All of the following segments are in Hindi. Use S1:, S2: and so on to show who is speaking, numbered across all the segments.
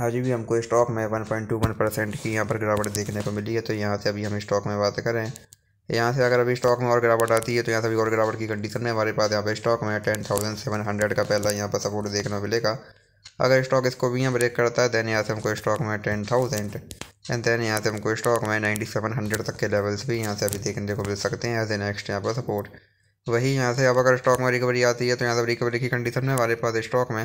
S1: आज भी हमको स्टॉक में one point two one percent की यहाँ पर गिरावट देखने को मिली है तो यहाँ से अभी हम स्टॉक में बात करें यहाँ से अगर अभी स्टॉक में और गिरावट आती है तो यहाँ से अभी और गिरावट की कंडीशन में हमारे पास यहाँ पर स्टॉक में टेन थाउजेंड सेवन हंड्रेड का पहला यहाँ पर सपोर्ट देखने को मिलेगा अगर स्टॉक इसको भी यहाँ ब्रेक करता है देन यहाँ से हमको स्टॉक में टेन थाउजेंड एंड देन यहाँ से हमको स्टॉक में नाइन्टी सेवन हंड्रेड तक के लेवल्स भी यहाँ से अभी देखने को मिल सकते हैं एज ए नेक्स्ट यहाँ पर सपोर्ट वही यहाँ से अब अगर स्टॉक में रिकवरी आती है तो यहाँ से रिकवरी की कंडीशन में हमारे पास स्टॉक में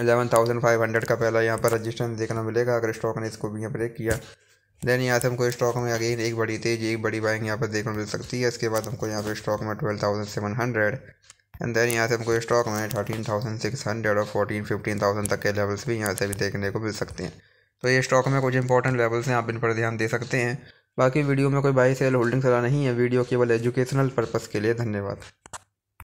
S1: एलेवन थाउजेंड फाइव हंड्रेड का पहला यहाँ पर रजिस्टेंस देखना मिलेगा अगर स्टॉक ने इसको भी यहाँ ब्रेक किया देन यहाँ से हमको स्टॉक में अगेन एक बड़ी तेज एक बड़ी बाइंग यहाँ पर देखने मिल सकती है इसके बाद हमको यहाँ पर स्टॉक में twelve thousand seven hundred and then यहाँ से हमको स्टॉक में थर्टीन थाउजेंड सिक्स हंड्रेड और फोर्टीन फिफ्टीन थाउजेंड तक के लेवल्स भी यहाँ से भी देखने को मिल सकते हैं तो ये स्टॉक में कुछ इंपॉर्टेंट लेवल्स हैं आप इन पर ध्यान दे सकते हैं बाकी वीडियो में कोई बाई सेल होल्डिंग सलाह नहीं है वीडियो केवल एजुकेशनल पर्पज़ के लिए धन्यवाद